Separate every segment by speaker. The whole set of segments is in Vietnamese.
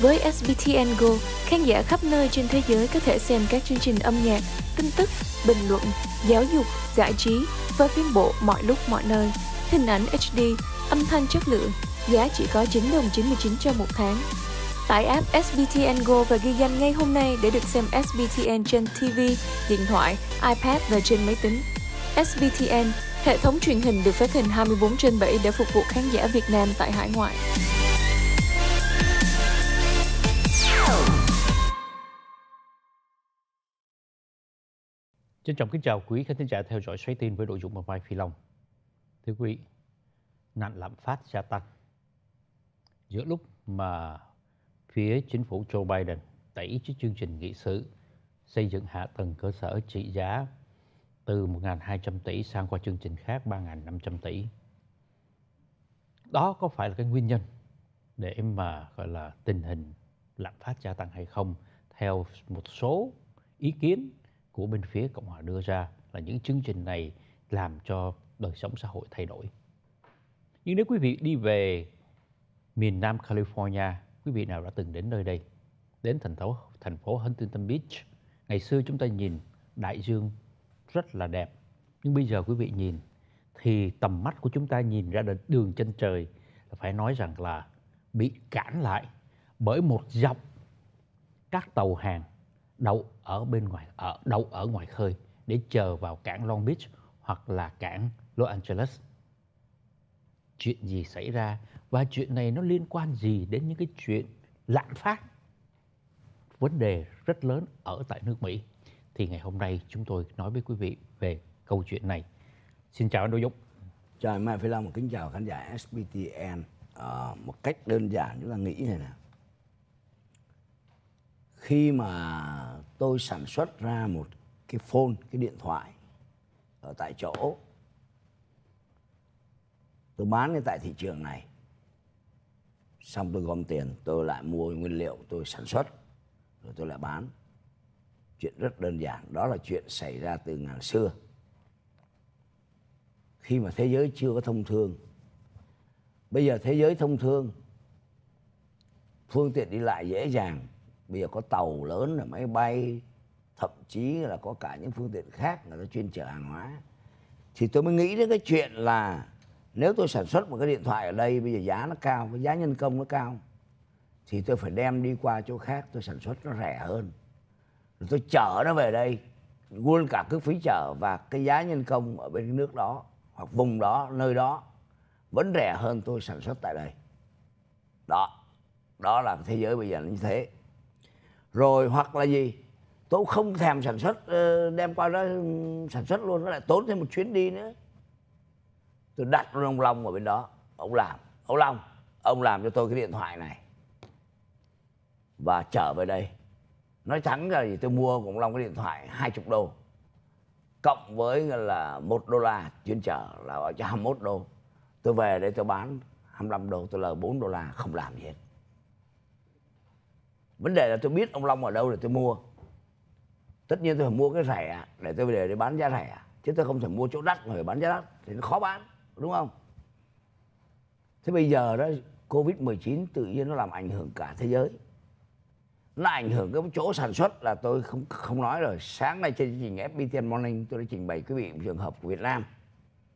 Speaker 1: Với SBTN Go, khán giả khắp nơi trên thế giới có thể xem các chương trình âm nhạc, tin tức, bình luận, giáo dục, giải trí và phim bộ mọi lúc mọi nơi. Hình ảnh HD, âm thanh chất lượng, giá chỉ có 9 đồng 99 cho một tháng. Tải app SBTN Go và ghi danh ngay hôm nay để được xem SBTN trên TV, điện thoại, iPad và trên máy tính. SBTN, hệ thống truyền hình được phát hình 24 trên 7 để phục vụ khán giả Việt Nam tại hải ngoại. Trân trọng kính chào quý khán thính giả theo dõi xoáy tin với nội dung mà Mai Phi Long. Thưa quý vị, nạn lạm phát gia tăng. Giữa lúc mà phía chính phủ Joe Biden tẩy chiếc chương trình nghị sự xây dựng hạ tầng cơ sở trị giá từ 1.200 tỷ sang qua chương trình khác 3.500 tỷ. Đó có phải là cái nguyên nhân để mà gọi là tình hình lạm phát gia tăng hay không theo một số ý kiến của bên phía Cộng hòa đưa ra là những chương trình này làm cho đời sống xã hội thay đổi. Nhưng nếu quý vị đi về miền Nam California, quý vị nào đã từng đến nơi đây, đến thành phố thành phố Huntington Beach, ngày xưa chúng ta nhìn đại dương rất là đẹp, nhưng bây giờ quý vị nhìn thì tầm mắt của chúng ta nhìn ra đường chân trời là phải nói rằng là bị cản lại bởi một dọc các tàu hàng đậu ở bên ngoài ở đậu ở ngoài khơi để chờ vào cảng Long Beach hoặc là cảng Los Angeles. Chuyện gì xảy ra và chuyện này nó liên quan gì đến những cái chuyện lạm phát? Vấn đề rất lớn ở tại nước Mỹ. Thì ngày hôm nay chúng tôi nói với quý vị về câu chuyện
Speaker 2: này. Xin chào anh Đỗ Dũng. Chào anh Mai Phi Long, kính chào khán giả SBTN À, ờ, một cách đơn giản chúng ta nghĩ này nè khi mà tôi sản xuất ra một cái phone cái điện thoại ở tại chỗ tôi bán cái tại thị trường này xong tôi gom tiền tôi lại mua nguyên liệu tôi sản xuất rồi tôi lại bán chuyện rất đơn giản đó là chuyện xảy ra từ ngàn xưa khi mà thế giới chưa có thông thương bây giờ thế giới thông thương phương tiện đi lại dễ dàng bây giờ có tàu lớn là máy bay thậm chí là có cả những phương tiện khác người ta chuyên chở hàng hóa thì tôi mới nghĩ đến cái chuyện là nếu tôi sản xuất một cái điện thoại ở đây bây giờ giá nó cao cái giá nhân công nó cao thì tôi phải đem đi qua chỗ khác tôi sản xuất nó rẻ hơn rồi tôi chở nó về đây luôn cả cái phí chở và cái giá nhân công ở bên nước đó hoặc vùng đó nơi đó vẫn rẻ hơn tôi sản xuất tại đây đó đó là thế giới bây giờ là như thế rồi hoặc là gì tôi không thèm sản xuất ờ, đem qua đó ừ, sản xuất luôn nó lại tốn thêm một chuyến đi nữa tôi đặt ông long ở bên đó ông làm ông long ông làm cho tôi cái điện thoại này và trở về đây nói thắng là gì tôi mua của ông long cái điện thoại 20 đô cộng với là một đô la chuyến trở là 21 đô tôi về đây tôi bán 25 đô tôi lời 4 đô la không làm gì hết vấn đề là tôi biết ông long ở đâu để tôi mua tất nhiên tôi phải mua cái rẻ để tôi về để bán giá rẻ chứ tôi không thể mua chỗ đắt mà phải bán giá đắt thì nó khó bán đúng không thế bây giờ đó covid 19 tự nhiên nó làm ảnh hưởng cả thế giới nó ảnh hưởng cái chỗ sản xuất là tôi không không nói rồi sáng nay trên chương trình FPT Morning tôi đã trình bày quý vị một trường hợp của Việt Nam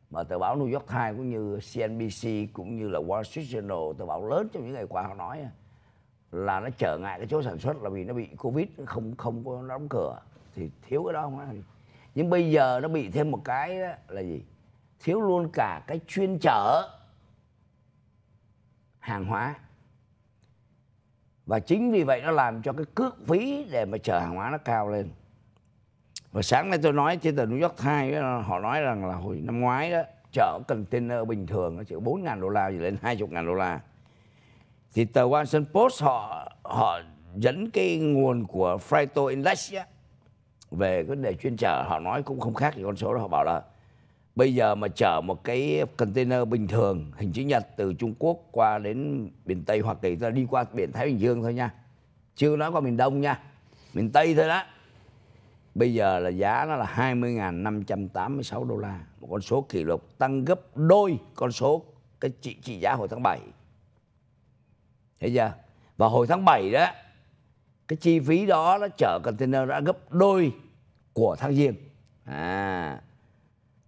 Speaker 2: mà tờ báo New York Times cũng như CNBC cũng như là Wall Street Journal tờ báo lớn trong những ngày qua họ nói à, là nó trở ngại cái chỗ sản xuất là vì nó bị covid không không có đóng cửa thì thiếu cái đó không nhưng bây giờ nó bị thêm một cái là gì thiếu luôn cả cái chuyên chở hàng hóa và chính vì vậy nó làm cho cái cước phí để mà chở hàng hóa nó cao lên và sáng nay tôi nói trên tờ New York Times họ nói rằng là hồi năm ngoái đó chở container bình thường nó chỉ 4.000 đô la gì lên 20.000 đô la thì tờ Washington Post họ họ dẫn cái nguồn của Frito Index về vấn đề chuyên chở họ nói cũng không khác gì con số đó họ bảo là bây giờ mà chở một cái container bình thường hình chữ nhật từ Trung Quốc qua đến miền Tây Hoa Kỳ ta đi qua biển Thái Bình Dương thôi nha chưa nói qua miền Đông nha miền Tây thôi đó bây giờ là giá nó là 20.586 đô la một con số kỷ lục tăng gấp đôi con số cái trị trị giá hồi tháng 7 Thấy chưa? Và hồi tháng 7 đó cái chi phí đó nó chở container đã gấp đôi của tháng giêng. À.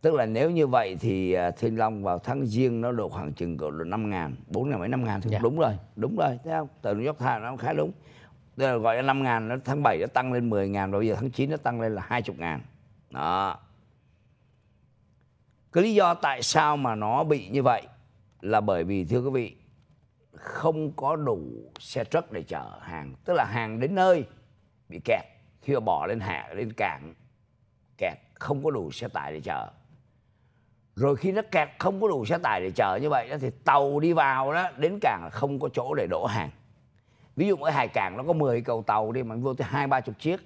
Speaker 2: Tức là nếu như vậy thì à, Thiên Long vào tháng giêng nó độ khoảng chừng cỡ 5 ngàn, 4 ngàn mấy 5 ngàn thôi. Dạ. Đúng rồi, đúng rồi, thấy không? Từ New York Times nó khá đúng. Tức là gọi là 5 ngàn, nó tháng 7 nó tăng lên 10 ngàn, rồi bây giờ tháng 9 nó tăng lên là 20 ngàn. Đó. Cái lý do tại sao mà nó bị như vậy là bởi vì thưa quý vị, không có đủ xe truck để chở hàng tức là hàng đến nơi bị kẹt khi họ bỏ lên hạ lên cảng kẹt không có đủ xe tải để chở rồi khi nó kẹt không có đủ xe tải để chở như vậy thì tàu đi vào đó đến cảng là không có chỗ để đổ hàng ví dụ ở hải cảng nó có 10 cầu tàu đi mà vô tới hai ba chục chiếc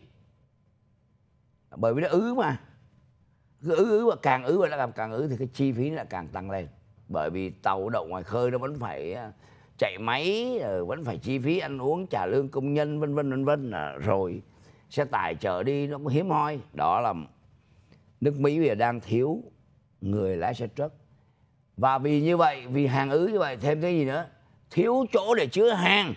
Speaker 2: bởi vì nó ứ mà cứ ứ ứ và càng ứ và nó càng càng ứ thì cái chi phí nó càng tăng lên bởi vì tàu đậu ngoài khơi nó vẫn phải chạy máy rồi ờ, vẫn phải chi phí ăn uống trả lương công nhân vân vân vân vân à, rồi xe tải chở đi nó cũng hiếm hoi đó là nước mỹ bây giờ đang thiếu người lái xe truck và vì như vậy vì hàng ứ như vậy thêm cái gì nữa thiếu chỗ để chứa hàng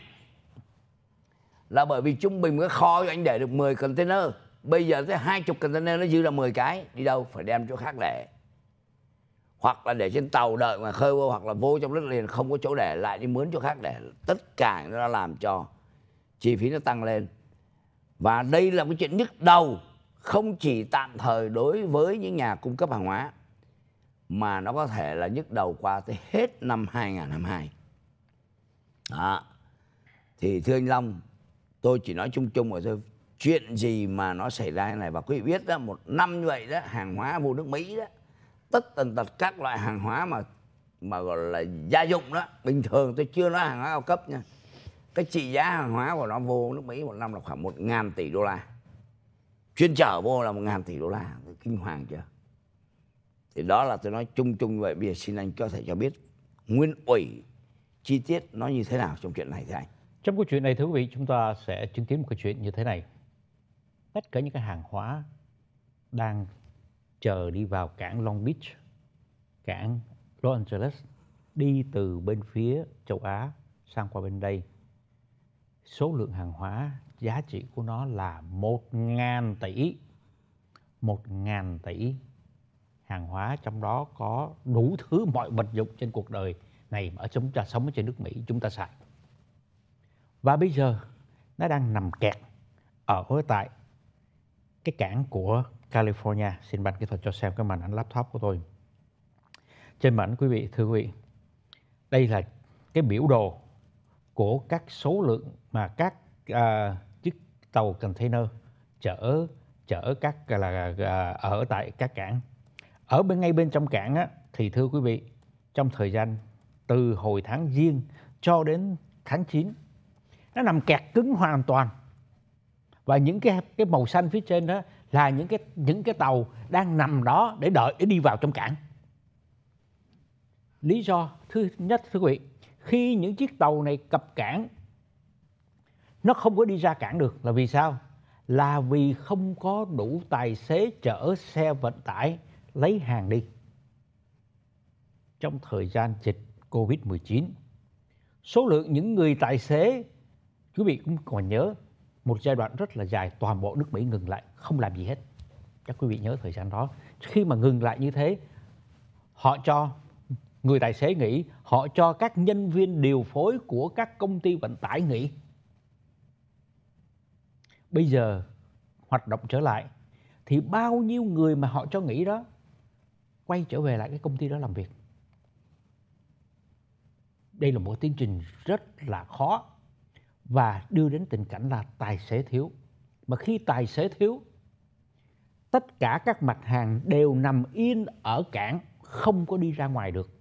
Speaker 2: là bởi vì trung bình cái kho anh để được 10 container bây giờ tới hai chục container nó dư là 10 cái đi đâu phải đem chỗ khác để hoặc là để trên tàu đợi mà khơi vô hoặc là vô trong đất liền không có chỗ để lại đi mướn chỗ khác để tất cả nó làm cho chi phí nó tăng lên và đây là cái chuyện nhức đầu không chỉ tạm thời đối với những nhà cung cấp hàng hóa mà nó có thể là nhức đầu qua tới hết năm 2022. Đó. Thì thưa anh Long, tôi chỉ nói chung chung rồi thôi. Chuyện gì mà nó xảy ra này và quý vị biết đó, một năm như vậy đó, hàng hóa vô nước Mỹ đó tất tần tật các loại hàng hóa mà mà gọi là gia dụng đó bình thường tôi chưa nói hàng hóa cao cấp nha cái trị giá hàng hóa của nó vô nước Mỹ một năm là khoảng một ngàn tỷ đô la chuyên chở vô là một ngàn tỷ đô la kinh hoàng chưa thì đó là tôi nói chung chung vậy bây giờ xin anh có thể cho biết nguyên ủy chi tiết nó như thế nào trong chuyện này thưa anh
Speaker 1: trong cái chuyện này thưa quý vị chúng ta sẽ chứng kiến một cái chuyện như thế này tất cả những cái hàng hóa đang chờ đi vào cảng Long Beach, cảng Los Angeles, đi từ bên phía châu Á sang qua bên đây. Số lượng hàng hóa, giá trị của nó là 1.000 tỷ. 1.000 tỷ hàng hóa trong đó có đủ thứ mọi vật dụng trên cuộc đời này mà chúng ta sống trên nước Mỹ chúng ta xài. Và bây giờ nó đang nằm kẹt ở tại cái cảng của California xin bạn kỹ thuật cho xem cái màn ảnh laptop của tôi trên màn ảnh quý vị thưa quý vị đây là cái biểu đồ của các số lượng mà các à, chiếc tàu container chở chở các là à, ở tại các cảng ở bên ngay bên trong cảng á, thì thưa quý vị trong thời gian từ hồi tháng giêng cho đến tháng 9 nó nằm kẹt cứng hoàn toàn và những cái cái màu xanh phía trên đó là những cái những cái tàu đang nằm đó để đợi để đi vào trong cảng. Lý do thứ nhất thưa quý vị, khi những chiếc tàu này cập cảng nó không có đi ra cảng được là vì sao? Là vì không có đủ tài xế chở xe vận tải lấy hàng đi. Trong thời gian dịch Covid-19, số lượng những người tài xế quý vị cũng còn nhớ một giai đoạn rất là dài toàn bộ nước Mỹ ngừng lại không làm gì hết các quý vị nhớ thời gian đó khi mà ngừng lại như thế họ cho người tài xế nghỉ họ cho các nhân viên điều phối của các công ty vận tải nghỉ bây giờ hoạt động trở lại thì bao nhiêu người mà họ cho nghỉ đó quay trở về lại cái công ty đó làm việc đây là một tiến trình rất là khó và đưa đến tình cảnh là tài xế thiếu. Mà khi tài xế thiếu, tất cả các mặt hàng đều nằm yên ở cảng, không có đi ra ngoài được.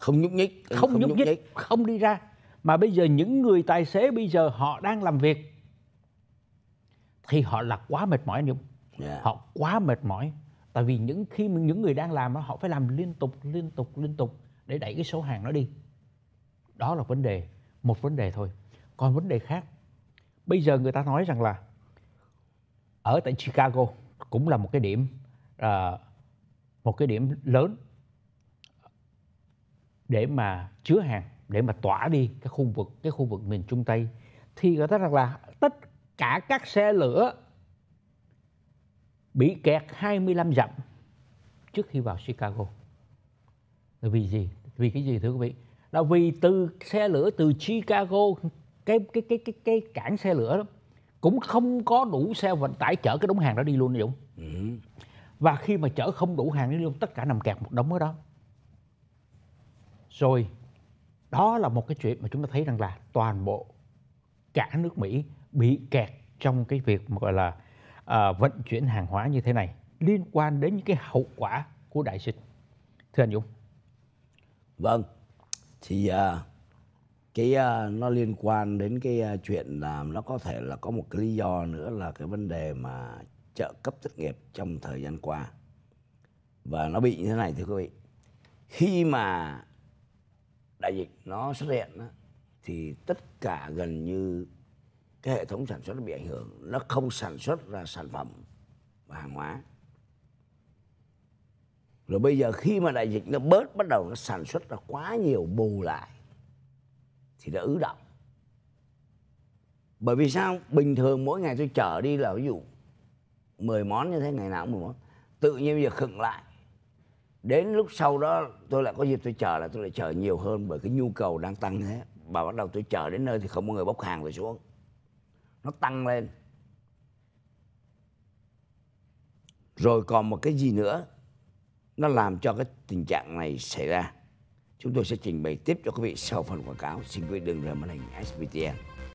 Speaker 1: Không nhúc nhích, ừ, không, không nhúc, nhúc nhích, nhích, không đi ra. Mà bây giờ những người tài xế bây giờ họ đang làm việc thì họ là quá mệt mỏi anh Dũng. Yeah. Họ quá mệt mỏi. Tại vì những khi những người đang làm họ phải làm liên tục, liên tục, liên tục để đẩy cái số hàng nó đi. Đó là vấn đề, một vấn đề thôi còn vấn đề khác bây giờ người ta nói rằng là ở tại Chicago cũng là một cái điểm uh, một cái điểm lớn để mà chứa hàng để mà tỏa đi cái khu vực cái khu vực miền Trung Tây thì người ta rằng là tất cả các xe lửa bị kẹt 25 dặm trước khi vào Chicago. Là vì gì? Vì cái gì thưa quý vị? Là vì từ xe lửa từ Chicago cái cái cái cái cái cảng xe lửa đó cũng không có đủ xe vận tải chở cái đống hàng đó đi luôn Dũng ừ. và khi mà chở không đủ hàng đi luôn tất cả nằm kẹt một đống ở đó rồi đó là một cái chuyện mà chúng ta thấy rằng là toàn bộ cả nước Mỹ bị kẹt trong cái việc gọi là uh, vận chuyển hàng hóa như thế này liên quan đến những cái hậu quả của đại dịch
Speaker 2: thưa anh Dũng vâng thì uh, cái uh, nó liên quan đến cái uh, chuyện là nó có thể là có một cái lý do nữa là cái vấn đề mà trợ cấp thất nghiệp trong thời gian qua và nó bị như thế này thưa quý vị khi mà đại dịch nó xuất hiện đó, thì tất cả gần như cái hệ thống sản xuất nó bị ảnh hưởng nó không sản xuất ra sản phẩm và hàng hóa rồi bây giờ khi mà đại dịch nó bớt bắt đầu nó sản xuất ra quá nhiều bù lại thì đã ứ động bởi vì sao bình thường mỗi ngày tôi chở đi là ví dụ 10 món như thế ngày nào cũng 10 món tự nhiên bây giờ khựng lại đến lúc sau đó tôi lại có dịp tôi chờ là tôi lại chờ nhiều hơn bởi cái nhu cầu đang tăng thế và bắt đầu tôi chờ đến nơi thì không có người bốc hàng rồi xuống nó tăng lên rồi còn một cái gì nữa nó làm cho cái tình trạng này xảy ra Chúng tôi sẽ trình bày tiếp cho quý vị sau phần quảng cáo. Xin quý vị đừng rời màn hình SBTN.